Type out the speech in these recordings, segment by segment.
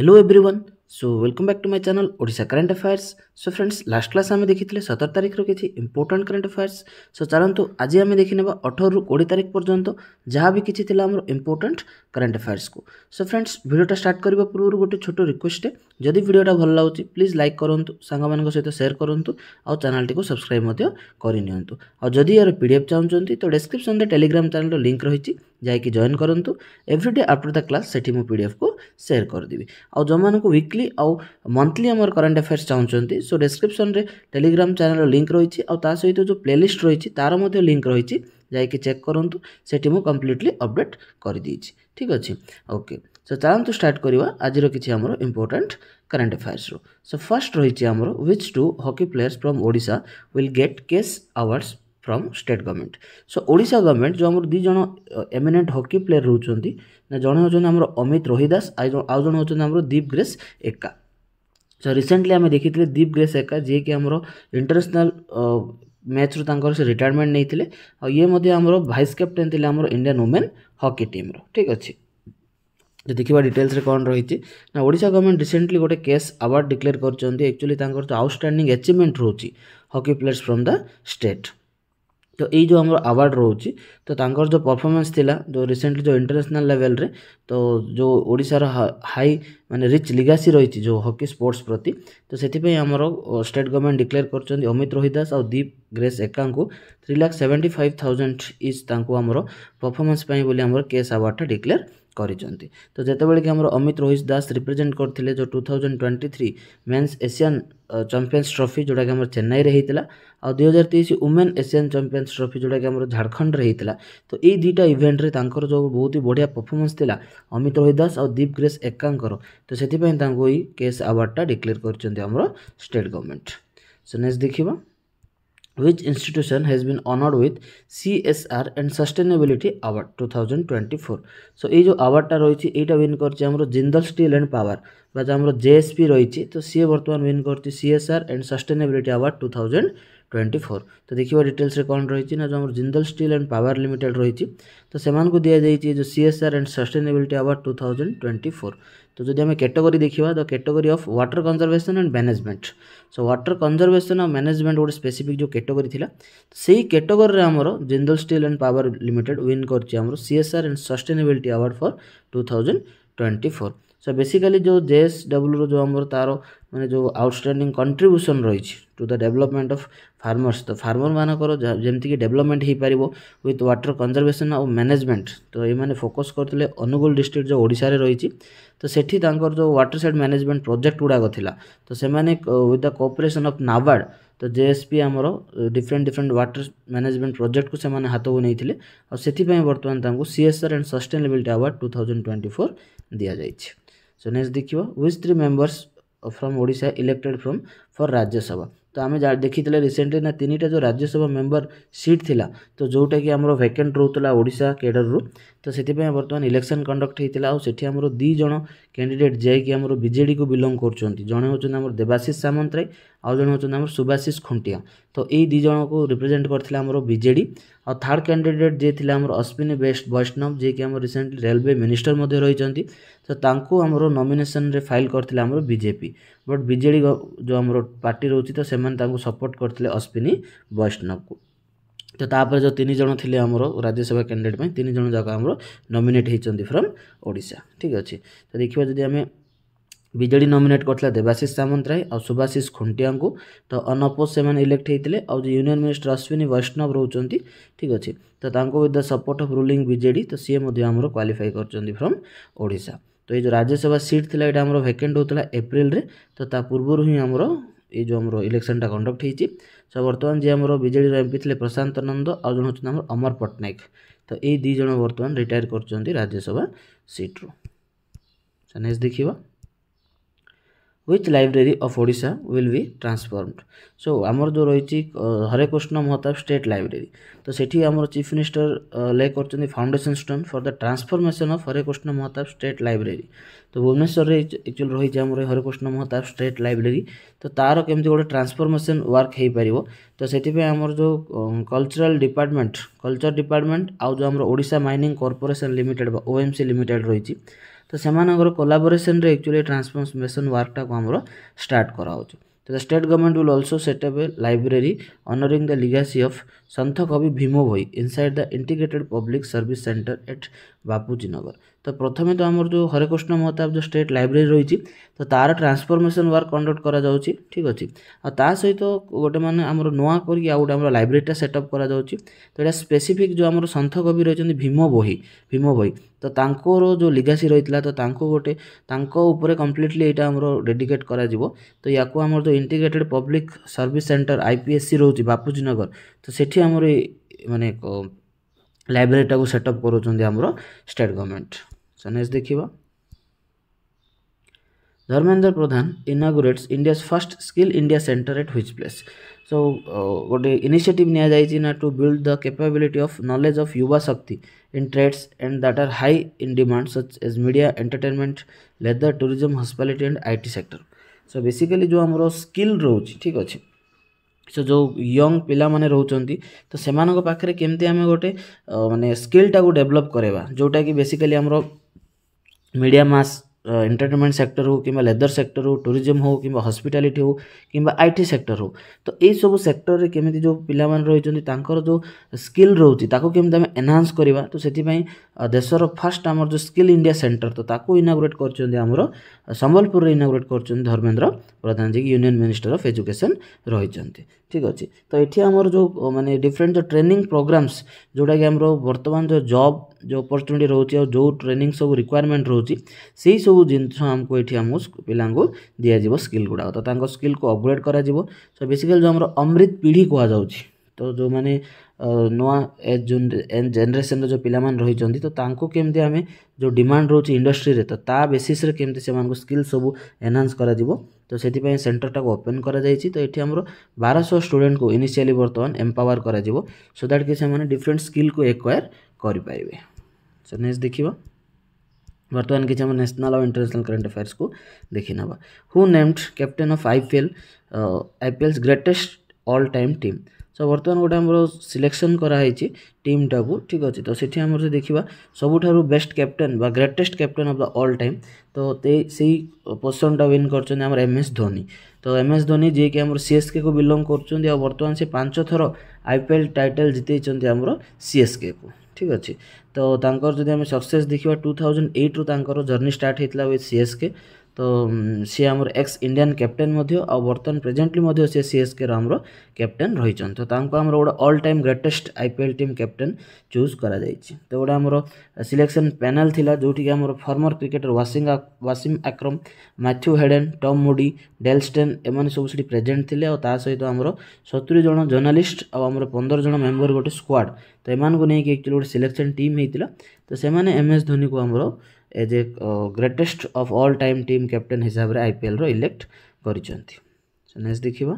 Hello everyone so welcome back to my channel Odisha current affairs so friends last class আমি দেখিলে সতের তারিখর কিছু important current affairs so চালু আজ আমি দেখি নেবা অঠরু কোড়ি তারিখ পর্যন্ত যা বি কিছু লা আমার ইম্পর্টাট কারেন্ট আফেয়ার্সকে সো ফ্রেন্ডস ভিডিওটা স্টার্ট করা পূর্ব গোটে ছোট রিকোয়েস্টে যদি ভিডিওটা ভাল লাগুচি প্লিজ লাইক করতু সাংমানক সহ সেয়ার করতু আও চ্যানেলটি সবসক্রাইব করে নিও আর যদি এর পিডিএফ চাহুন তো ডেসক্রিপশন টেলিগ্রাম চ্যানেল লিঙ্ক রয়েছে ଯାଇକି ଜଏନ୍ କରନ୍ତୁ ଏଭ୍ରିଡେ ଆଫ୍ଟର୍ ଦ କ୍ଲାସ୍ ସେଠି ମୁଁ ପି ଡି ଏଫ୍କୁ ସେୟାର କରିଦେବି ଆଉ ଯେଉଁମାନଙ୍କୁ ୱିକଲି ଆଉ ମନ୍ଥଲି ଆମର କରେଣ୍ଟ ଆଫେୟାର୍ସ ଚାହୁଁଛନ୍ତି ସୋ ଡେସ୍କ୍ରିପ୍ସନ୍ରେ ଟେଲିଗ୍ରାମ ଚ୍ୟାନେଲ୍ର ଲିଙ୍କ୍ ରହିଛି ଆଉ ତା ସହିତ ଯେଉଁ ପ୍ଲେଲିଷ୍ଟ ରହିଛି ତା'ର ମଧ୍ୟ ଲିଙ୍କ୍ ରହିଛି ଯାଇକି ଚେକ୍ କରନ୍ତୁ ସେଠି ମୁଁ କମ୍ପ୍ଲିଟଲି ଅପଡ଼େଟ୍ କରିଦେଇଛି ଠିକ୍ ଅଛି ଓକେ ସୋ ଚାଲନ୍ତୁ ଷ୍ଟାର୍ଟ କରିବା ଆଜିର କିଛି ଆମର ଇମ୍ପୋର୍ଟାଣ୍ଟ କରେଣ୍ଟ ଆଫେୟାର୍ସରୁ ସୋ ଫାର୍ଷ୍ଟ ରହିଛି ଆମର which two hockey players from Odisha will get cash awards from state government so Odisha government ଯେଉଁ ଆମର ଦୁଇ ଜଣ ଏମିନେଣ୍ଟ ହକି ପ୍ଲେୟର ରହୁଛନ୍ତି ନା ଜଣେ ହେଉଛନ୍ତି ଆମର ଅମିତ ରୋହିଦାସ ଆଉ ଜଣେ ହେଉଛନ୍ତି ଆମର ଦୀପ ଗ୍ରେସ୍ ଏକା ସୋ ରିସେଣ୍ଟଲି ଆମେ ଦେଖିଥିଲେ ଦୀପ ଗ୍ରେସ୍ ଏକା ଯିଏକି ଆମର ଇଣ୍ଟରନ୍ୟାସନାଲ ମ୍ୟାଚ୍ରୁ ତାଙ୍କର ସେ ରିଟାୟାରମେଣ୍ଟ ନେଇଥିଲେ ଆଉ ଇଏ ମଧ୍ୟ ଆମର ଭାଇସ୍ କ୍ୟାପ୍ଟେନ୍ ଥିଲେ ଆମର ଇଣ୍ଡିଆନ୍ ଓମେନ୍ ହକି ଟିମ୍ର ଠିକ୍ ଅଛି ଯଦି ଦେଖିବା ଡିଟେଲ୍ସରେ କ'ଣ ରହିଛି ନା ଓଡ଼ିଶା ଗଭର୍ଣ୍ଣମେଣ୍ଟ ରିସେଣ୍ଟଲି ଗୋଟେ କେସ୍ ଆୱାର୍ଡ଼ ଡିକ୍ଲେୟାର କରିଛନ୍ତି ଆକ୍ଚୁଆଲି ତାଙ୍କର ତ ଆଉଟଷ୍ଟାଣ୍ଡିଂ ଆଚିଭମେଣ୍ଟ ରହୁଛି hockey players from the state तो ये जो आम आवार्ड रोच तो जो परफर्मांस जो रिसेंटली जो इंटरनेशनल लेवल रे तो जो ओडार हाई मान रिच लिगासी रही जो हॉकी स्पोर्ट्स प्रति तो से आम स्टेट गवर्नमेंट डिक्लेयर कर अमित रोहिदास और Deep Grace Ekka three lakh seventy five thousand is तुम परफर्मांस केस आवार्डा डिक्लेयर କରିଛନ୍ତି ତ ଯେତେବେଳେ କି ଆମର ଅମିତ ରୋହିତ ଦାସ ରିପ୍ରେଜେଣ୍ଟ କରିଥିଲେ ଯେଉଁ two thousand twenty three men's Asian champions trophy ଯେଉଁଟାକି ଆମର ଚେନ୍ନାଇରେ ହେଇଥିଲା ଆଉ ଦୁଇହଜାର ତେଇଶ ଓମେନ୍ ଏସିଆନ୍ ଚାମ୍ପିୟନ୍ସ ଟ୍ରଫି ଯେଉଁଟାକି ଆମର ଝାଡ଼ଖଣ୍ଡରେ ହେଇଥିଲା ତ ଏଇ ଦୁଇଟା ଇଭେଣ୍ଟରେ ତାଙ୍କର ଯେଉଁ ବହୁତ ହି ବଢ଼ିଆ ପରଫର୍ମାନ୍ସ ଥିଲା ଅମିତ ରୋହିତ ଦାସ ଆଉ ଦୀପ ଗ୍ରେସ୍ ଏକାଙ୍କର ତ ସେଥିପାଇଁ ତାଙ୍କୁ ଏଇ କେସ୍ ଆୱାର୍ଡ଼ଟା ଡିକ୍ଲେୟାର କରିଛନ୍ତି ଆମର ଷ୍ଟେଟ୍ ଗଭର୍ଣ୍ଣମେଣ୍ଟ ସୋ ନେକ୍ସଟ ଦେଖିବା which institution has been honored with CSR and Sustainability Award 2024 so এই যে আওয়ার্ডটা রয়েছে এইটা উইন করছে আমার জিন্দল স্টিল অ্যান্ড পাওয়ার বা যে আমার জেএসপি রয়েছে তো সি বর্তমান উইন করছে CSR and sustainability award two thousand twenty four ତ ଦେଖିବା ଡିଟେଲ୍ସରେ କ'ଣ ରହିଛି ନା ଯେଉଁ ଆମର Jindal steel and power limited ରହିଛି ତ ସେମାନଙ୍କୁ ଦିଆଯାଇଛି ଯେଉଁ C S R and sustainability award two thousand twenty four तो जब आम कैटेगरी देखा the category of water conservation and management so water conservation और मैनेजमेंट गोटे स्पेसीफिक जो कैटेगरी थी से ही कैटेगरी में आम Jindal steel and power limited win कर C S R and sustainability award for two thousand twenty four so basically जो जे एस डब्ल्यू रो आम तार मैंने जो आउटस्टाडिंग कंट्रीब्यूसन रही to the development of farmers तो फार्मर मानक जमीक डेवलपमेंट हो पार विथ व्टर कंजरभेसन आउ मैनेजमेंट तो ये फोकस करते अनुगुल डिस्ट्रिक्ट जो ओडा रही तो सेठर जो व्टर सैड मैनेजमेंट प्रोजेक्ट गुड़ाक तो से with the cooperation of NABARD तो जे एस पी आमर different different water management project को हाथ को नहीं से बर्तमान C S R and sustainability award two thousand twenty four दि जाए सो नेक्स्ट देखिए विथ थ्री मेम्बर्स फ्रम ओडा इलेक्टेड फ्रम फर राज्यसभा ତ ଆମେ ଦେଖିଥିଲେ ରିସେଣ୍ଟଲି ନା ତିନିଟା ଯେଉଁ ରାଜ୍ୟସଭା ମେମ୍ବର ସିଟ୍ ଥିଲା ତ ଯେଉଁଟାକି ଆମର ଭ୍ୟାକେଣ୍ଟ ରହୁଥିଲା ଓଡ଼ିଶା କେଡ଼ରରୁ ତ ସେଥିପାଇଁ ବର୍ତ୍ତମାନ ଇଲେକ୍ସନ୍ କଣ୍ଡକ୍ଟ ହୋଇଥିଲା ଆଉ ସେଠି ଆମର ଦୁଇ ଜଣ କ୍ୟାଣ୍ଡିଡେଟ୍ ଯିଏକି ଆମର ବିଜେଡ଼ିକୁ ବିଲଙ୍ଗ କରୁଛନ୍ତି ଜଣେ ହେଉଛନ୍ତି ଆମର ଦେବାଶିଷ ସାମନ୍ତରାୟ ଆଉ ଜଣେ ହେଉଛନ୍ତି ଆମର ସୁବାଶିଷ ଖୁଣ୍ଟିଆ ତ ଏଇ ଦୁଇ ଜଣଙ୍କୁ ରିପ୍ରେଜେଣ୍ଟ କରିଥିଲା ଆମର ବିଜେଡ଼ି ଆଉ ଥାର୍ଡ଼ କ୍ୟାଣ୍ଡିଡେଟ୍ ଯିଏ ଥିଲା ଆମର ଅଶ୍ୱିନୀ ବେଷ୍ଟ ବୈଷ୍ଣବ ଯିଏକି ଆମର ରିସେଣ୍ଟଲି ରେଲୱେ ମିନିଷ୍ଟର ମଧ୍ୟ ରହିଛନ୍ତି ତ ତାଙ୍କୁ ଆମର ନମିନେସନରେ ଫାଇଲ୍ କରିଥିଲା ଆମର ବିଜେପି ବଟ୍ ବିଜେଡ଼ି ଯେଉଁ ଆମର ପାର୍ଟି ରହୁଛି ତ ସେମାନେ ତାଙ୍କୁ ସପୋର୍ଟ କରିଥିଲେ ଅଶ୍ୱିନୀ ବୈଷ୍ଣବକୁ ତ ତାପରେ ଯେଉଁ ତିନି ଜଣ ଥିଲେ ଆମର ରାଜ୍ୟସଭା କ୍ୟାଣ୍ଡିଡ଼େଟ୍ ପାଇଁ ତିନି ଜଣ ଯାକ ଆମର ନମିନେଟ୍ ହେଇଛନ୍ତି ଫ୍ରମ୍ ଓଡ଼ିଶା ଠିକ୍ ଅଛି ତ ଦେଖିବା ଯଦି ଆମେ ବିଜେଡ଼ି ନମିନେଟ୍ କରିଥିଲା ଦେବାଶିଷ ସାମନ୍ତରାୟ ଆଉ ସୁବାଶିଷ ଖୁଣ୍ଟିଆଙ୍କୁ ତ ଅନଅପୋଜ୍ ସେମାନେ ଇଲେକ୍ଟ ହେଇଥିଲେ ଆଉ ଯେଉଁ ୟୁନିୟନ୍ ମିନିଷ୍ଟର ଅଶ୍ୱିନୀ ବୈଷ୍ଣବ ରହୁଛନ୍ତି ଠିକ୍ ଅଛି ତ ତାଙ୍କୁ with the support of ruling BJD ତ ସିଏ ମଧ୍ୟ ଆମର କ୍ୱାଲିଫାଏ କରିଛନ୍ତି ଫ୍ରମ୍ ଓଡ଼ିଶା তো এই যে ରାଜ୍ୟସଭା ସିଟ୍ ଥିଲା ଏଇଟା ଆମର ଭ୍ୟାକେଣ୍ଟ ହେଉଥିଲା ଏପ୍ରିଲରେ ତ ତା ପୂର୍ବରୁ ହିଁ ଆମର ଏଇ ଯେଉଁ ଆମର ଇଲେକ୍ସନଟା କଣ୍ଡକ୍ଟ ହେଇଛି ତ ବର୍ତ୍ତମାନ ଯିଏ ଆମର ବିଜେଡ଼ିର ଏମ୍ ପି ଥିଲେ ପ୍ରଶାନ୍ତ ନନ୍ଦ ଆଉ ଜଣେ ହେଉଛନ୍ତି ଆମର ଅମର ପଟ୍ଟନାୟକ ତ ଏଇ ଦୁଇ ଜଣ ବର୍ତ୍ତମାନ ରିଟାୟାର କରୁଛନ୍ତି ରାଜ୍ୟସଭା ସିଟ୍ରୁ ନେକ୍ସଟ ଦେଖିବା with library of Odisha will be transformed so ଆମର ଯେଉଁ ରହିଛି ହରେକୃଷ୍ଣ ମହତାବ ଷ୍ଟେଟ୍ ଲାଇବ୍ରେରୀ ତ ସେଠି ଆମର ଚିଫ୍ ମିନିଷ୍ଟର ଲେ କରିଛନ୍ତି foundation stone for the transformation of Harekrushna Mahtab state library ତ ଭୁବନେଶ୍ୱରରେ ଆକ୍ଚୁଆଲି ରହିଛି ଆମର ହରେକୃଷ୍ଣ ମହତାବ ଷ୍ଟେଟ୍ ଲାଇବ୍ରେରୀ ତ ତା'ର କେମିତି ଗୋଟେ ଟ୍ରାନ୍ସଫର୍ମେସନ୍ ୱାର୍କ ହୋଇପାରିବ ତ ସେଥିପାଇଁ ଆମର ଯେଉଁ କଲଚରାଲ୍ ଡିପାର୍ଟମେଣ୍ଟ କଲଚର ଡିପାର୍ଟମେଣ୍ଟ ଆଉ ଯେଉଁ ଆମର ଓଡ଼ିଶା ମାଇନିଂ କର୍ପୋରେସନ୍ ଲିମିଟେଡ଼୍ ବା ଓଏମ୍ସି ଲିମିଟେଡ଼୍ ରହିଛି ତ ସେମାନଙ୍କର କୋଲାବୋରେସନ୍ରେ ଆକ୍ଚୁଆଲି ଟ୍ରାନ୍ସଫର୍ମେସନ୍ ୱାର୍କଟାକୁ ଆମର ଷ୍ଟାର୍ଟ କରାହେଉଛି ତ the state government will also set up a library honoring the legacy of Sant Kabi Bhima Bhoi inside the integrated public service centre at Bapuji Nagar তো প্রথমে তো আমার যে হরেকৃষ্ণ মহতাব যে ষ্টেট লাইব্রেরি রয়েছে তো তার ট্রান্সফরমেশন ওয়ার্ক কন্ডক্ট করা যাচ্ছে ঠিক আছে আর তা সহিত গোটে মানে আমার নূয়া করি আউ গোটে আমার লাইব্রেরিটা সেট অপ করা যাচ্ছে তো এটা স্পেসিফিক যে আমার সন্ଥ কবি রয়েছেন ভীম বহি ভীম বহি তো তাঁর যে লিগাসি রয়েছে তো তাঁকু গোটে তাঁক উপরে কমপ্লিটলি এটা আমার ডেডিকেট করা তো ইয়াকু আমার যে integrated public service centre IPSC রয়েছে বাপুজী নগর তো সেটি আমার মানে লাইব্রেরিটাকে সেটঅপ করছেন আমার স্টেট গভর্নমেন্ট सो देख Dharmendra Pradhan inaugurates India first skill India centre at which place so गोटे इनिशिए निया ना to build the capability of knowledge of युवा शक्ति in trades and that are high in demand such as media entertainment leather tourism hospitality and I T sector so basically जो हमरो skill रोचे ठीक अछि सो जो यंग पिला माने रहउचंती तो सेमानो गोटे माने स्किल टा को डेवलप करेबा जोटा कि बेसिकली हमरो मीडिया मास एंटरटेनमेंट सेक्टर हो कि लेदर सेक्टर हो टूरीजम हो कि हस्पिटालीटी हो कि आईटी सेक्टर हो तो यही सब सेक्टर रे केमी जो पिलाମାନେ ରହିଛନ୍ତି ତାଙ୍କର ଯେଉଁ ସ୍କିଲ୍ ରହୁଛି ତାକୁ କେମିତି ଆମେ ଏନହାନ୍ସ କରିବା ତ ସେଥିପାଇଁ ଦେଶର ଫାର୍ଷ୍ଟ ଆମର ଯେଉଁ ସ୍କିଲ୍ ଇଣ୍ଡିଆ ସେଣ୍ଟର ତ ତାକୁ ଇନାଗୁରେଟ୍ କରିଛନ୍ତି ଆମର ସମ୍ବଲପୁରରେ ଇନାଗୁରେଟ୍ କରିଛନ୍ତି ଧର୍ମେନ୍ଦ୍ର ପ୍ରଧାନ ଯିଏକି ୟୁନିୟନ୍ ମିନିଷ୍ଟର ଅଫ୍ ଏଜୁକେସନ୍ ରହିଛନ୍ତି ঠিক ଅଛି ତ ଏଠି ଆମର ଯେଉଁ ମାନେ ଡିଫରେଣ୍ଟ ଯେଉଁ ଟ୍ରେନିଂ ପ୍ରୋଗ୍ରାମ୍ସ ଯେଉଁଟାକି ଆମର ବର୍ତ୍ତମାନ ଯେଉଁ ଜବ୍ ଯେଉଁ ଅପରଚ୍ୟୁନିଟି ରହୁଛି ଆଉ ଯେଉଁ ଟ୍ରେନିଂ ସବୁ ରିକ୍ୱାରମେଣ୍ଟ ରହୁଛି ସେଇ ସବୁ ଜିନିଷ ଆମକୁ ଏଠି ଆମ ପିଲାଙ୍କୁ ଦିଆଯିବ ସ୍କିଲ୍ ଗୁଡ଼ାକ ତ ତାଙ୍କ ସ୍କିଲ୍କୁ ଅପଗ୍ରେଡ଼ କରାଯିବ ସୋ ବେସିକାଲି ଯେଉଁ ଆମର ଅମୃତ ପିଢ଼ି କୁହାଯାଉଛି ତ ଯେଉଁମାନେ ନୂଆ ଜେନେରେସନ୍ର ଯେଉଁ ପିଲାମାନେ ରହିଛନ୍ତି ତ ତାଙ୍କୁ କେମିତି ଆମେ ଯେଉଁ ଡିମାଣ୍ଡ ରହୁଛି ଇଣ୍ଡଷ୍ଟ୍ରିରେ ତ ତା ବେସିସ୍ରେ କେମିତି ସେମାନଙ୍କୁ ସ୍କିଲ୍ ସବୁ ଏନ୍ହାନ୍ସ କରାଯିବ ତ ସେଥିପାଇଁ ସେଣ୍ଟରଟାକୁ ଓପେନ୍ କରାଯାଇଛି ତ ଏଠି ଆମର ବାରଶହ ଷ୍ଟୁଡେଣ୍ଟକୁ ଇନିସିଆଲି ବର୍ତ୍ତମାନ ଏମ୍ପାୱାର କରାଯିବ ସୋ ଦ୍ୟାଟ୍ କି ସେମାନେ ଡିଫରେଣ୍ଟ ସ୍କିଲ୍କୁ ଏକ୍ୱାୟାର କରିପାରିବେ ସୋ ନେକ୍ସଟ ଦେଖିବା ବର୍ତ୍ତମାନ କିଛି ଆମ ନ୍ୟାସନାଲ୍ ଆଉ ଇଣ୍ଟରନ୍ୟାସନାଲ୍ କରେଣ୍ଟ ଆଫେୟାର୍ସକୁ ଦେଖିନେବା who named captain of I P L I P L's greatest all time team so ବର୍ତ୍ତମାନ ଗୋଟେ ଆମର ସିଲେକ୍ସନ୍ କରାହେଇଛି ଟିମ୍ଟାକୁ ଠିକ୍ ଅଛି ତ ସେଠି ଆମର ଯଦି ଦେଖିବା ସବୁଠାରୁ ବେଷ୍ଟ କ୍ୟାପ୍ଟେନ୍ ବା greatest captain of the all time ତ ସେଇ ପୋଜିସନ୍ଟା ୱିନ୍ କରିଛନ୍ତି ଆମର ଏମ୍ ଏସ୍ ଧୋନି ତ ଏମ୍ ଏସ୍ ଧୋନି ଯିଏକି ଆମର ସିଏସ୍କେକୁ ବିଲଙ୍ଗ କରୁଛନ୍ତି ଆଉ ବର୍ତ୍ତମାନ ସେ ପାଞ୍ଚ ଥର ଆଇ ପି ଏଲ୍ ଟାଇଟଲ୍ ଜିତେଇଛନ୍ତି ଆମର ସିଏସ୍କେକୁ ଠିକ୍ ଅଛି ତ ତାଙ୍କର ଯଦି ଆମେ ସକ୍ସେସ୍ ଦେଖିବା ଟୁ ଥାଉଜେଣ୍ଡ ଏଇଟ୍ରୁ ତାଙ୍କର ଜର୍ଣ୍ଣି ଷ୍ଟାର୍ଟ ହେଇଥିଲା ୱିଥ୍ ସିଏସ୍କେ তো সি আমার এক্স ইন্ডিয়ান ক্যাপ্টেন মধ্য আউ বর্তমান প্রেজেন্টলি মধ্য সি সিএসকের আমার ক্যাপ্টেন রয়েছেন তো তাঁকু আমার গোটে all time greatest IPL team captain choose করা যাই তো গোটে আমার সিলেকশন প্যানেল লা যেটিকি আমার ফর্মর ক্রিকেটর ওয়াসিং Wasim Akram Matthew Hayden Tom Moody Dale Steyn এমানে সব সেটি প্রেজেন্ট লে আর তা সহ আমার সতুরি জন জর্নালিস্ট আমার পনের জন মেম্বর গোটে স্কোয়াড তো এমানু নিয়ে একচুয়ালি গোটে সিলেকশন টিম হয়েছিল তো সে এম এস ধোনি আমার as a greatest of all time team captain हिसाब से आईपीएल रो इलेक्ट कर देखिए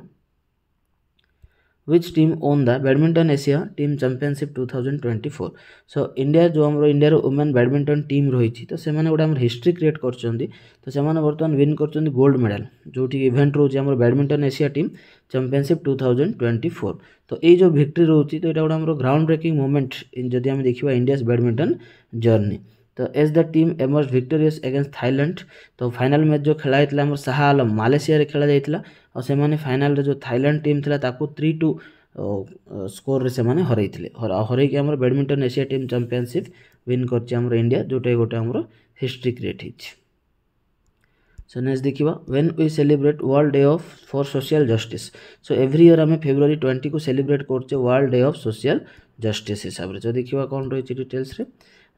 which team won the badminton Asia team championship two thousand twenty four so India जो आम इंडिया वुमेन बैडमिंटन टीम रही तो से गोटे हिस्ट्री क्रिएट करतमान विन कर गोल्ड मेडल जोटी इवेंट रोचे आम badminton Asia team championship two thousand twenty four तो ये जो भिक्ट्री रोचे तो यहाँ गोटे ग्राउंड ब्रेकिंग मुमेंट जब देखा इंडिया बैडमिंटन जर्नी तो as the team emerge victorious against Thailand तो फाइनाल मैच जो खेला जाता आम आलम मालेसीय खेल जाता और से फाइनाल जो थाइलैंड टीम थी थ्री टू स्कोर से हर हर आम badminton Asia team championship win कर इंडिया जोटा गोटे आम हिस्ट्री क्रिएट हो सो नेक्स्ट देखा when we celebrate world day of for social justice so every year आम फेब्रुआरी ट्वेंटी को सेलिब्रेट करे world day of social justice हिसाब से देखा कौन रही details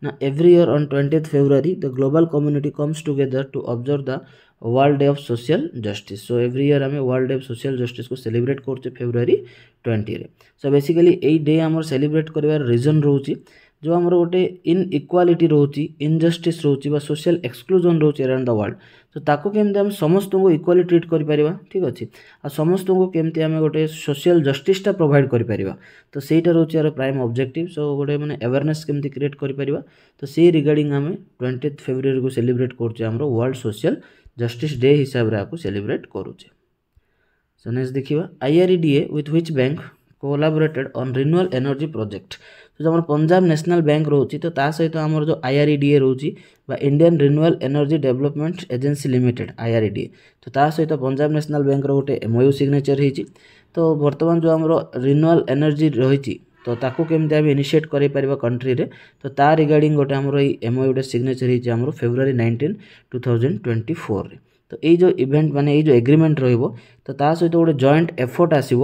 Now, every year on 20th February, the global community comes together to observe the world day of social justice so every year आम world day of social justice को celebrate करुचे February twenty so basically यही day आम celebrate कर reason रोचे ଯେଉଁ ଆମର ଗୋଟେ ଇନ୍ଇକ୍ୱାଲିଟି ରହୁଛି ଇନ୍ଜଷ୍ଟିସ୍ ରହୁଛି ବା ସୋସିଆଲ୍ ଏକ୍ସକ୍ଲୁଜନ୍ ରହୁଛି ଆରାଉଣ୍ଡ ଦ ୱାର୍ଲଡ ତ ତାକୁ କେମିତି ଆମେ ସମସ୍ତଙ୍କୁ ଇକ୍ୱାଲି ଟ୍ରିଟ୍ କରିପାରିବା ଠିକ୍ ଅଛି ଆଉ ସମସ୍ତଙ୍କୁ କେମିତି ଆମେ ଗୋଟେ ସୋସିଆଲ୍ ଜଷ୍ଟିସ୍ଟା ପ୍ରୋଭାଇଡ଼ କରିପାରିବା ତ ସେଇଟା ରହୁଛି ଆର ପ୍ରାଇମ୍ ଅବଜେକ୍ଟିଭ୍ ସୋ ଗୋଟେ ମାନେ ଆୱେର୍ନେସ୍ କେମିତି କ୍ରିଏଟ୍ କରିପାରିବା ତ ସେଇ ରିଗାର୍ଡ଼ିଂ ଆମେ ଟ୍ୱେଣ୍ଟିଥ୍ ଫେବୃଆରୀକୁ ସେଲିବ୍ରେଟ୍ କରୁଛେ ଆମର ୱାର୍ଲଡ ସୋସିଆଲ୍ ଜଷ୍ଟିସ୍ ଡେ ହିସାବରେ ଆକୁ ସେଲିବ୍ରେଟ୍ କରୁଛେ ସୋ ନେକ୍ସଟ୍ ଦେଖିବା IREDA with which bank collaborated on renewal energy project ଯେଉଁ ଆମର ପଞ୍ଜାବ ନ୍ୟାସନାଲ୍ ବ୍ୟାଙ୍କ ରହୁଛି ତ ତା ସହିତ ଆମର ଯେଉଁ ଆଇଆର୍ଇଡ଼ିଏ ରହୁଛି ବା Indian renewal energy development agency limited IREDA ତ ତା ସହିତ ପଞ୍ଜାବ ନ୍ୟାସନାଲ୍ ବ୍ୟାଙ୍କର ଗୋଟେ ଏମ୍ଓୟୁ ସିଗ୍ନେଚର ହେଇଛି ତ ବର୍ତ୍ତମାନ ଯେଉଁ ଆମର ରିନ୍ୟୁଆଲ୍ ଏନର୍ଜି ରହିଛି ତ ତାକୁ କେମିତି ଆମେ ଇନିସିଏଟ୍ କରାଇପାରିବା କଣ୍ଟ୍ରିରେ ତ ତା ରିଗାର୍ଡ଼ିଂ ଗୋଟେ ଆମର ଏଇ ଗୋଟେ ସିଗ୍ନେଚର୍ ହେଇଛି ଆମର February nineteen two thousand twenty ଫୋର୍ରେ ତ ଏଇ ଯେଉଁ ଇଭେଣ୍ଟ ମାନେ ଏଇ ଯେଉଁ ଏଗ୍ରିମେଣ୍ଟ ରହିବ ତ ତା ସହିତ ଗୋଟେ ଜଏଣ୍ଟ ଏଫର୍ଟ ଆସିବ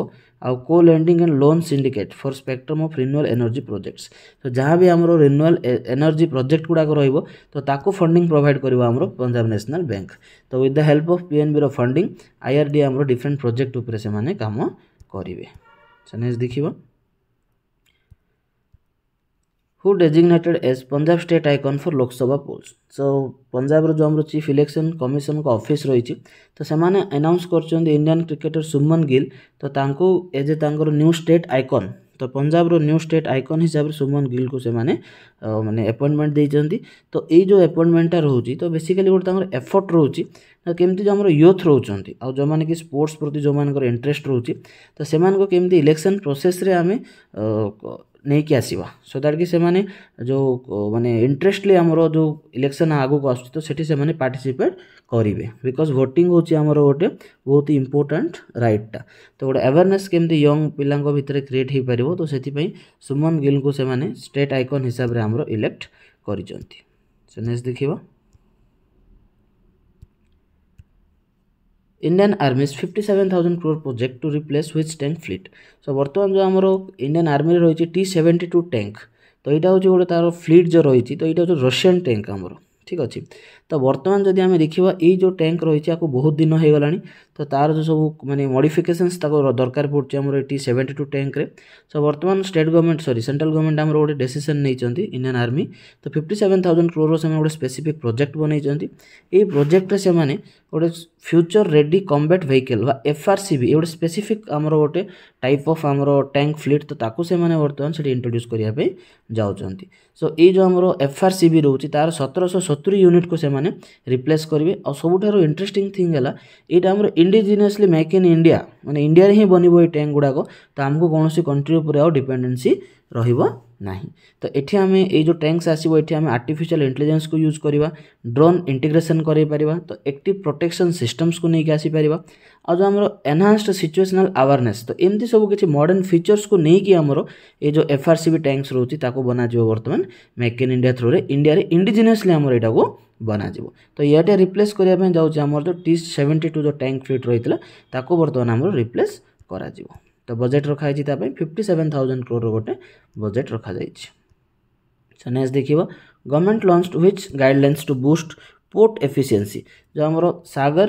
ଆଉ co lending and loan syndicate for spectrum of renewal energy projects ତ ଯାହା ବି ଆମର ରିନ୍ୟୁଆଲ୍ ଏନର୍ଜି ପ୍ରୋଜେକ୍ଟ ଗୁଡ଼ାକ ରହିବ ତ ତାକୁ ଫଣ୍ଡିଂ ପ୍ରୋଭାଇଡ଼ କରିବ ଆମର ପଞ୍ଜାବ ନ୍ୟାସନାଲ୍ ବ୍ୟାଙ୍କ ତ ୱିଥ୍ ଦ ହେଲ୍ପ ଅଫ୍ ପିଏନ୍ବିର ଫଣ୍ଡିଂ ଆଇଆର୍ଡି ଆମର ଡିଫରେଣ୍ଟ ପ୍ରୋଜେକ୍ଟ ଉପରେ ସେମାନେ କାମ କରିବେ ସେ ନେକ୍ସଟ ଦେଖିବା who designated as Punjab state icon for Lok Sabha polls so Punjab जो आम चीफ इलेक्शन कमिशन का ऑफिस रही तो से अनाउंस कर इंडियान क्रिकेटर सुमन गिल तो एज एर न्यू स्टेट आइकन तो पंजाब न्यू स्टेट आइकन हिसाब से सुमन गिल को से मैंने एपॉइंटमेंट देती तो यो एपइंटमेंटा रोचे तो बेसिकली गोटे एफर्ट रोचे तो कमी जो आम यूथ रोचे जो मैंने कि स्पोर्ट्स प्रति जो मर इंटरेस्ट रोचे तो सेम इलेक्शन प्रोसेस रे आम नहीं कि आसवा सोदारी से माने जो मानने इंटरेस्टली आमर जो इलेक्शन आगक आसने पार्टीसीपेट करेंगे बिकज भोटिंग होमर गोटे बहुत इम्पोर्टाट रईटा तो गोटे आवेरनेस केमी यंग पिला भितर क्रिएट हो पार तो से सुमन गिल को से स्टेट आइकन हिसाब से आम इलेक्ट कर देख Indian army's fifty seven thousand crore project to replace with tank fleet so ବର୍ତ୍ତମାନ ଯେଉଁ ଆମର ଇଣ୍ଡିଆନ୍ ଆର୍ମିରେ ରହିଛି ଟି ସେଭେଣ୍ଟି ଟୁ ଟ୍ୟାଙ୍କ ତ ଏଇଟା ହେଉଛି ଗୋଟେ ତା'ର ଫ୍ଲିଟ୍ ଯେଉଁ ରହିଛି ତ ଏଇଟା ହେଉଛି ରଷିଆନ୍ ଟ୍ୟାଙ୍କ ଆମର ଠିକ୍ ଅଛି तो बर्तमान जदि आम देखा यो टैंक रही है बहुत दिन हो गला तो तार जो सब मानते मडिकेसन दरकार पड़े आम T seventy two tank so बर्तमान स्टेट गवर्नमेंट सरी सेट्राल गवर्नमेंट आम गोटे डेसीसन नहीं इंडियान आर्मी तो फिफ्टी सेवेन थाउजेंड क्रोर से गोटे स्पेसीफिक प्रोजेक्ट बनई प्रोजेक्ट से गोटे फ्यूचर रेडी कम्बैट वेहकल व एफआरसी भी गोटे स्पेसीफिक आम गोटे टाइप अफ आम टैंक फ्लीट तो ताकूने बर्तमान से इंट्रोड्यूस करने जाऊँच सो यो आम एफआरसी रोचे तार सतरश सतुरी यूनिट को ସେମାନେ ରିପ୍ଲେସ୍ କରିବେ ଆଉ ସବୁଠାରୁ ଇଣ୍ଟରେଷ୍ଟିଂ ଥିଙ୍ଗ ହେଲା ଏଇଟା ଆମର ଇଣ୍ଡିଜିନିୟସଲି ମେକ୍ ଇନ୍ ଇଣ୍ଡିଆ ମାନେ ଇଣ୍ଡିଆରେ ହିଁ ବନିବ ଏଇ ଟ୍ୟାଙ୍କ ଗୁଡ଼ାକ ତ ଆମକୁ କୌଣସି କଣ୍ଟ୍ରି ଉପରେ ଆଉ ଡିପେଣ୍ଡେନ୍ସି ରହିବ ନାହିଁ ତ ଏଠି ଆମେ ଏଇ ଯେଉଁ ଟ୍ୟାଙ୍କସ୍ ଆସିବ ଏଠି ଆମେ ଆର୍ଟିଫିସିଆଲ ଇଣ୍ଟେଲିଜେନ୍ସକୁ ୟୁଜ୍ କରିବା ଡ୍ରୋନ୍ ଇଣ୍ଟିଗ୍ରେସନ୍ କରାଇପାରିବା ତ ଏକ୍ଟିଭ୍ ପ୍ରୋଟେକ୍ସନ୍ ସିଷ୍ଟମ୍ସକୁ ନେଇକି ଆସିପାରିବା ଆଉ ଯେଉଁ ଆମର ଏନହାନ୍ସଡ୍ ସିଚୁଏସନାଲ୍ ଆୱାରନେସ୍ ତ ଏମିତି ସବୁ କିଛି ମଡ଼ର୍ଣ୍ଣ ଫିଚର୍ସକୁ ନେଇକି ଆମର ଏ ଯେଉଁ ଏଫଆରସିବି ଟ୍ୟାଙ୍କ୍ସ ରହୁଛି ତାକୁ ବନାଯିବ ବର୍ତ୍ତମାନ ମେକ୍ ଇନ୍ ଇଣ୍ଡିଆ ଥ୍ରୁରେ ଇଣ୍ଡିଆରେ ଇଣ୍ଡିଜିନିୟସଲି ଆମର ଏଇଟାକୁ ବନାଯିବ ତ ଏଇଟା ରିପ୍ଲେସ୍ କରିବା ପାଇଁ ଯାଉଛି ଆମର ଯେଉଁ ଟି ସେଭେଣ୍ଟି ଟୁ ଯେଉଁ ଟ୍ୟାଙ୍କ୍ ଫ୍ଲିଟ୍ ରହିଥିଲା ତାକୁ ବର୍ତ୍ତମାନ ଆମର ରିପ୍ଲେସ୍ କରାଯିବ ତ ବଜେଟ୍ ରଖାଯାଇଛି ତା ପାଇଁ ଫିଫ୍ଟି ସେଭେନ୍ ଥାଉଜେଣ୍ଡ କ୍ରୋଡ଼ର ଗୋଟେ ବଜେଟ୍ ରଖାଯାଇଛି ସୋ ନେକ୍ସଟ ଦେଖିବା government launch which guidelines to boost port efficiency ଯେଉଁ ଆମର ସାଗର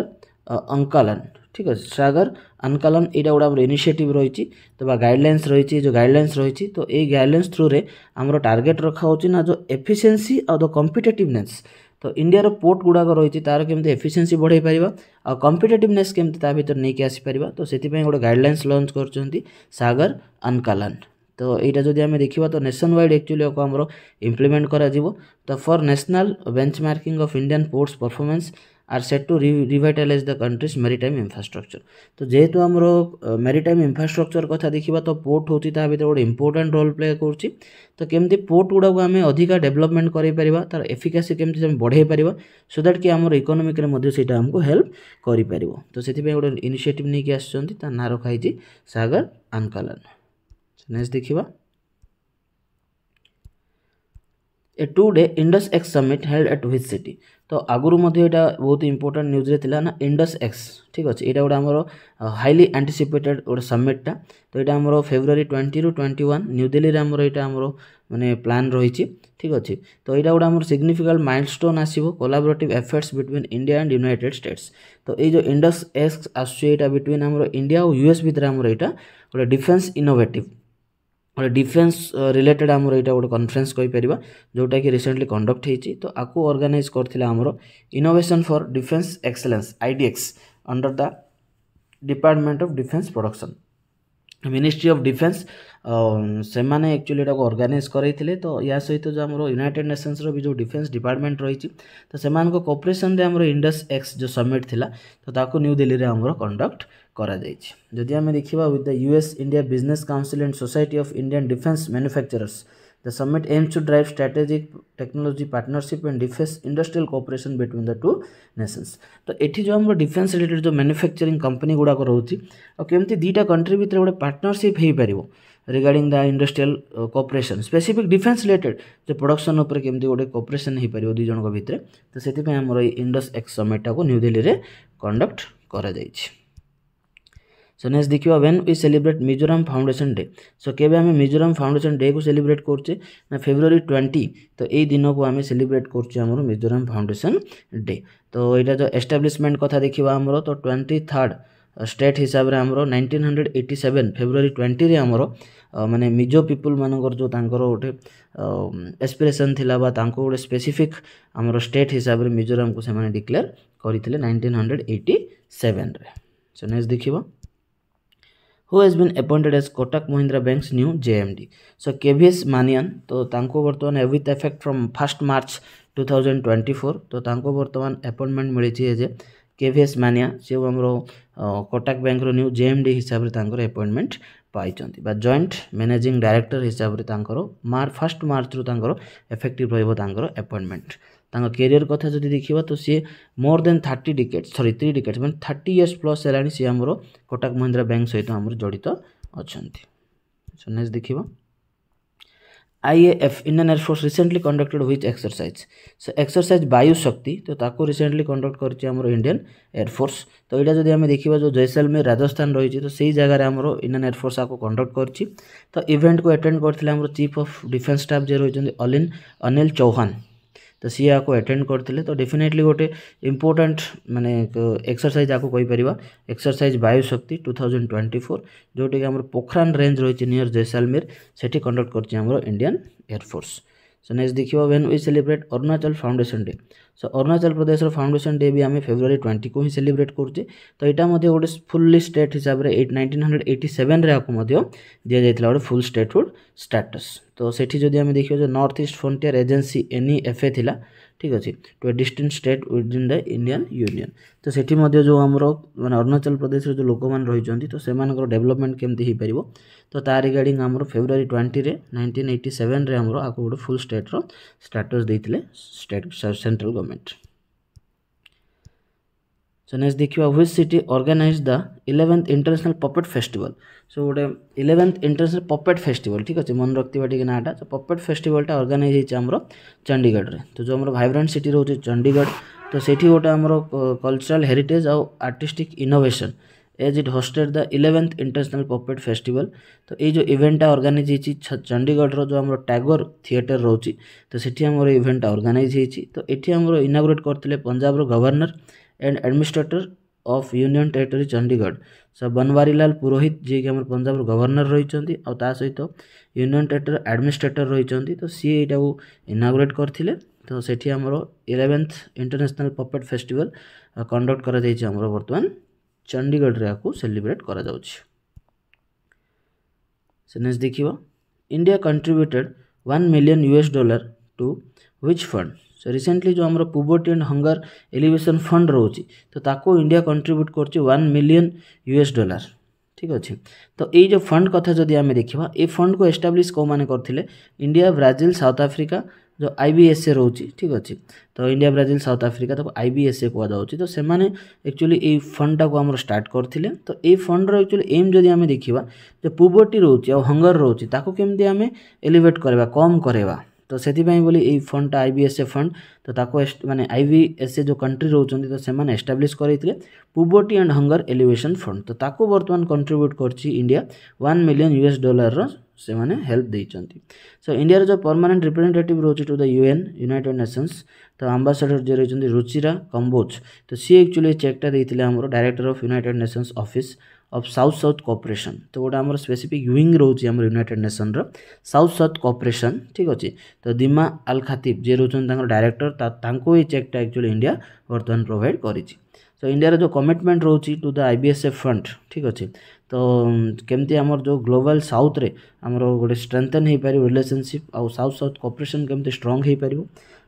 ଅଙ୍କଲନ୍ ঠিক আছে সাগর আনকালন এটা গোটে আমার ইনিসিয়েটিভ রয়েছে তো বা গাইডলাইন্স রয়েছে যে গাইডলাইন্স রয়েছে তো এই গাইডলাইন্স থ্রুরে আমার টার্গেট রখা হচ্ছে না যে এফিসিয়েন্সি আর দ কম্পিটেটিভনেস তো ইন্ডিয়ার পোর্ট গুড়াক রয়েছে তার কেমি এফিসিয়েন্সি বড়াই পারিবা আর কম্পিটেটিভনেস কেমি তা ভিতরে নেইকি আসিপারিবা তো সেপাই গোটে গাইডলাইন্স লঞ্চ করছেন সাগর আনকালন তো এইটা যদি আমি দেখিবা তো নেশন ওয়াইড একচুয়ালি ইয়াকে আমার ইমপ্লিমেন্ট করা যাব তো for national benchmarking of Indian ports performance are set to re the country's country's infrastructure तो जेहेतु आम मेरीटाइम इनफ्रास्ट्रक्चर कथा देखा तो पोर्ट हूँ ता भितर गोटे इम्पोर्टाट रोल प्ले कर तो केमती पोर्ट गुड़ाक आम अधिका डेभलपमेंट कर तार एफिकासी केमती आम बढ़े पार सो दैट कि आम इकोनोमिक आमको हेल्प कर तो से गोटे इनिसीएटिव नहीं आस ना रखाई सगर आंकलन नेक्स्ट देखा a two day Indus X summit held at which city ତ ଆଗରୁ ମଧ୍ୟ ଏଇଟା ବହୁତ ଇମ୍ପୋର୍ଟାଣ୍ଟ ନ୍ୟୁଜ୍ରେ ଥିଲା ନା ଇଣ୍ଡସ୍ ଏକ୍ସ ଠିକ୍ ଅଛି ଏଇଟା ଗୋଟେ ଆମର ହାଇଲି ଆଣ୍ଟିସିପେଟେଡ୍ ଗୋଟେ ସମିଟ୍ଟା ତ ଏଇଟା ଆମର ଫେବୃଆରୀ ଟ୍ୱେଣ୍ଟିରୁ ଟ୍ୱେଣ୍ଟି ୱାନ୍ ନ୍ୟୁଦିଲ୍ଲୀରେ ଆମର ଏଇଟା ଆମର ମାନେ ପ୍ଲାନ୍ ରହିଛି ଠିକ୍ ଅଛି ତ ଏଇଟା ଗୋଟେ ଆମର ସିଗ୍ନିଫିକାଣ୍ଟ ମାଇଲଷ୍ଟୋନ୍ ଆସିବ collaborative efforts between India and United States ତ ଏଇ ଯେଉଁ ଇଣ୍ଡସ୍ ଏକ୍ସ ଆସୁଛି ଏଇଟା ବିଟୱିନ୍ ଆମର ଇଣ୍ଡିଆ ଓ ୟୁଏସ୍ ଭିତରେ ଆମର ଏଇଟା ଗୋଟେ ଡିଫେନ୍ସ ଇନୋଭେଟିଭ୍ फल डिफेन्स रिलेटेड आम यहाँ गोटे कन्फरेन्स कहींपर जोटा कि रिसेंटली कंडक्ट होती तो आपको अर्गानाइज कर innovation for defence excellence IDEX under the department of defence production ministry of defence से मैंने एक्चुअली अर्गानाइज करते तो या सहित जो आम यूनिटेड नेसनस भी जो डिफेन्स डिपार्टमेंट रही तो से कपरेसन में आम इंडस एक्स जो सबमिट था तो न्यू दिल्ली में आम कंडक्ट କରାଯାଇଛି ଯଦି ଆମେ ଦେଖିବା with the U S India business council and society of Indian defence manufacturers the summit aims to drive strategic technology partnership and defence industrial cooperation between the two nations ତ ଏଠି ଯେଉଁ ଆମର ଡିଫେନ୍ସ ରିଲେଟେଡ୍ ଯେଉଁ manufacturing company ଗୁଡ଼ାକ ରହୁଛି ଆଉ କେମିତି ଦୁଇଟା କଣ୍ଟ୍ରି ଭିତରେ ଗୋଟେ ପାର୍ଟନରସିପ୍ ହୋଇପାରିବ regarding the industrial cooperation specific defence related ଯେ ପ୍ରଡକ୍ସନ୍ ଉପରେ କେମିତି ଗୋଟେ କୋପରେସନ୍ ହୋଇପାରିବ ଦୁଇ ଜଣଙ୍କ ଭିତରେ ତ ସେଥିପାଇଁ ଆମର ଏଇ ଇଣ୍ଡସ୍ ଏକ୍ସ ସମିଟ୍ଟାକୁ ନ୍ୟୁ ଦିଲ୍ଲୀରେ କଣ୍ଡକ୍ଟ କରାଯାଇଛି सो नेक्स्ट देखिए when we celebrate Mizoram foundation day so के आम मिजोरम फाउंडेशन डे को सेलिब्रेट करचे ना फेब्रुआरी ट्वेंटी तो यही दिन को आम सेलिब्रेट कर मिजोराम फाउंडेसन डे तो यहाँ जो एस्टाब्लीशमेंट कथा देखा आमर तो ट्वेंटी थार्ड स्टेट हिसाब से आमर nineteen hundred eighty seven February twenty आमर मानने मिजो पीपुल मानकर जो गोटे एसपिरेसन थिला बा गोटे स्पेसिफिक आमर स्टेट हिसाब से मिजोराम को डिक्लेयर करते nineteen hundred eighty seven so next देखिबा who has been appointed as Kotak Mahindra Bank's new JMD. So KVS Manian, तो तांको वर्तमान with effect from 1st March 2024, तो तांको वर्तमान appointment मिली थी जे KVS Mania, से वो हमरो Kotak Bank रो new JMD हिसाब रे तांको appointment पाइचंती बा जॉइंट मैनेजिंग डायरेक्टर हिसाब रे तांको मार 1st मार्च रो तांको इफेक्टिव रहइबो तांको अपॉइंटमेंट ତାଙ୍କ କ୍ୟାରିୟର କଥା देखिए तो सी मोर ମୋର୍ ଦେନ୍ ଥାର୍ଟି ଡିକେଟ୍ସ ସରି ଥ୍ରୀ ଡିକେଟ୍ସ ମାନେ ଥାର୍ଟି ଇୟର୍ସ ପ୍ଲସ୍ ହେଲାଣି ସିଏ ଆମର କୋଟାକ ମହିନ୍ଦ୍ରା ବ୍ୟାଙ୍କ ସହିତ ଆମର ଜଡ଼ିତ ଅଛନ୍ତି ସୋ ନେକ୍ସଟ ଦେଖିବା IAF Indian air force recently conducted with exercise so exercise Vayu Shakti तो ताको रिसेंटली कंडक्ट कर हमर इंडियन एयरफोर्स तो एटा जदि हमें देखिबा जो जैसलमेर राजस्थान रही है तो सेही जगह हमर इंडियन एयरफोर्स आपको कंडक्ट कर इवेंट को अटेंड करथिले हमर चीफ ऑफ डिफेंस स्टाफ जे रही अलिन अनिल चौहान ତ ସିଏ ଆକୁ ଆଟେଣ୍ଡ କରିଥିଲେ ତ ଡେଫିନେଟଲି ଗୋଟେ ଇମ୍ପୋର୍ଟାଣ୍ଟ ମାନେ ଏକ୍ସରସାଇଜ୍ ଆକୁ କହିପାରିବା exercise Vayu Shakti two thousand twenty four ଯେଉଁଟାକି ଆମର ପୋଖରାନ ରେଞ୍ଜ ରହିଛି ନିୟର ଜୈସାଲମୀର ସେଠି କଣ୍ଡକ୍ଟ କରିଛି ଆମର ଇଣ୍ଡିଆନ୍ ଏୟାରଫୋର୍ସ सो नेक्स्ट देखिए when we celebrate Arunachal foundation day so Arunachal प्रदेशर फाउंडेसन डे भी आम फेब्रुआरी ट्वेंटी को ही सेलिब्रेट करुचे तो यहाँ गोटे फुल्ली स्टेट हिसाब से नाइंटीन हंड्रेड एट्टी सेवेन दिया जाता फुल स्टेटहुड स्टाटस तो सेठी जदि देखिए north east frontier agency N F A ঠিক আছে to a distance state within the Indian union ତ ସେଠି ମଧ୍ୟ ଯେଉଁ ଆମର ମାନେ ଅରୁଣାଚଳ ପ୍ରଦେଶର ଯେଉଁ ଲୋକମାନେ ରହିଛନ୍ତି ତ ସେମାନଙ୍କର ଡେଭଲପମେଣ୍ଟ କେମିତି ହେଇପାରିବ ତ ତା ରିଗାର୍ଡ଼ିଂ ଆମର ଫେବୃଆରୀ ଟ୍ୱେଣ୍ଟିରେ ନାଇଣ୍ଟିନ୍ ଏଇଟି ସେଭେନ୍ରେ ଆମର ଆକୁ ଗୋଟେ ଫୁଲ୍ ଷ୍ଟେଟ୍ର ଷ୍ଟାଟସ୍ ଦେଇଥିଲେ state central government so next देखा his city organise the eleventh international puppet festival so गोटे इलेवेन्थ इंटरनेशनल पपेट फेस्टिवल ठीक अच्छे मन रखा टी नाटा तो पपेट फेस्टिवलटा अर्गानाइज होमर चंडीगढ़ तो जो आम भाइब्रांट सिटी रोचे चंडीगढ़ तो से गोटे आम कलचराल हेरीटेज आउ artistic innovation as it hosted the eleventh international puppet festival तो ये जो इवेंटा अर्गानाइज होती चंडीगढ़ जो आम टैगोर थिएटर रोचे तो सीठी आम इवेंटा अर्गानाइज होती तो ये आम इनाग्रेट करते Punjab governor and administrator of union territory Chandigarh ସ ବନୱାରୀଲାଲ ପୁରୋହିତ ଯିଏକି ଆମର ପଞ୍ଜାବର ଗଭର୍ଣ୍ଣର ରହିଛନ୍ତି ଆଉ ତା ସହିତ ୟୁନିଅନ୍ ଟେରିଟୋରି ଆଡ଼ମିନିଷ୍ଟ୍ରେଟର୍ ରହିଛନ୍ତି ତ ସିଏ ଏଇଟାକୁ ଇନାଗୁରେଟ୍ କରିଥିଲେ ତ ସେଠି ଆମର eleventh international puppet festival conduct କରାଯାଇଛି ଆମର ବର୍ତ୍ତମାନ ଚଣ୍ଡିଗଡ଼ରେ ଏହାକୁ ସେଲିବ୍ରେଟ୍ କରାଯାଉଛି ସେ ନେକ୍ସଟ ଦେଖିବ India contributed one million US dollar to which fund so recently जो आम poverty and hunger alleviation fund रोच तो ताको इंडिया कंट्रीब्यूट कर वन मिलियन यूएस डॉलर ठीक अच्छे तो ये जो फंड कथा जदि आम देखा ये फंड को एस्टाब्लीश कौ मैंने करते इंडिया ब्राजिल साउथ आफ्रिका जो आईबीएसए बी रोचे ठीक अच्छे तो इंडिया ब्राजिल साउथ आफ्रिका तो आईबीएसए बी एस तो से एक्चुअली ये फंडटा को आम स्टार्ट करते तो ये फंडर एक्चुअली एम जदि आम देखा जो पुबर्टी रोचे आ हंगर रोचे ताको केमी आम एलिवेट करवा कम करवा ତ ସେଥିପାଇଁ ବୋଲି ଏଇ ଫଣ୍ଡଟା I B S A fund ତ ତାକୁ ମାନେ ଆଇ ବି ଏସ୍ ଏ ଯେଉଁ କଣ୍ଟ୍ରି ରହୁଛନ୍ତି ତ ସେମାନେ ଏଷ୍ଟାବ୍ଲିଶ୍ କରାଇଥିଲେ poverty and hunger alleviation fund ତ ତାକୁ ବର୍ତ୍ତମାନ କଣ୍ଟ୍ରିବ୍ୟୁଟ୍ କରିଛି ଇଣ୍ଡିଆ ୱାନ୍ ମିଲିୟନ୍ ୟୁଏସ୍ ଡଲାରର ସେମାନେ ହେଲ୍ପ ଦେଇଛନ୍ତି ସୋ ଇଣ୍ଡିଆର ଯେଉଁ ପରମାନେଣ୍ଟ ରିପ୍ରେଜେଣ୍ଟେଟିଭ୍ ରହୁଛି to the UN United Nations ତ ଆମ୍ବାସାଡ଼ର ଯିଏ ରହିଛନ୍ତି ରୁଚିରା କମ୍ବୋଜ ତ ସିଏ ଆକ୍ଚୁଆଲି ଚେକ୍ଟା ଦେଇଥିଲେ ଆମର director of United Nations office of south south cooperation ତ ଗୋଟେ ଆମର ସ୍ପେସିଫିକ୍ ୱିଙ୍ଗ୍ ରହୁଛି ଆମର ୟୁନାଇଟେଡ୍ ନେସନ୍ର ସାଉଥ୍ ସାଉଥ୍ କପରେସନ୍ ଠିକ୍ ଅଛି ତ ଦିମା ଆଲ୍ ଖାତିବ୍ ଯିଏ ରହୁଛନ୍ତି ତାଙ୍କର ଡାଇରେକ୍ଟର ତାଙ୍କୁ ଏହି ଚେକ୍ଟା ଆକ୍ଚୁଆଲି ଇଣ୍ଡିଆ ବର୍ତ୍ତମାନ ପ୍ରୋଭାଇଡ଼ କରିଛି ତ ଇଣ୍ଡିଆର ଯେଉଁ କମିଟମେଣ୍ଟ ରହୁଛି to the I B S F fund ଠିକ୍ ଅଛି ତ କେମିତି ଆମର ଯେଉଁ ଗ୍ଲୋବାଲ୍ ସାଉଥ୍ରେ ଆମର ଗୋଟେ ଷ୍ଟ୍ରେଙ୍ଗଥେନ୍ ହୋଇପାରିବ ରିଲେସନସିପ୍ ଆଉ ସାଉଥ୍ ସାଉଥ୍ କପରେସନ୍ କେମିତି ଷ୍ଟ୍ରଙ୍ଗ ହୋଇପାରିବ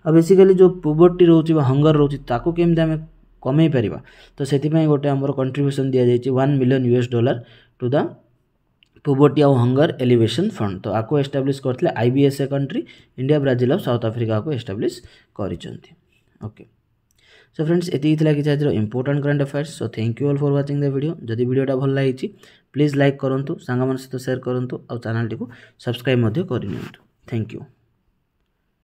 ଆଉ ବେସିକାଲି ଯେଉଁ ପୋଭର୍ଟି ରହୁଛି ବା ହଙ୍ଗର ରହୁଛି ତାକୁ କେମିତି ଆମେ कमे पार तो से गोटे आम कंट्रब्यूसन दि जाइए one million US dollar to the poverty आउ हंगर एलिवेशन फंड तो आपको एस्टाब्लीश करते I B S A country India Brazil और साउथ आफ्रिका को एस्टाब्लीश ओके सो फ्रेंड्स ये लगे आज important current affairs so thank you all for watching the भिड जदि भिडियोटा भल लगी प्लीज लाइक करूँ सांग सहित सेयर करूँ और चैनल टू सब्सक्राइब करनी थैंक यू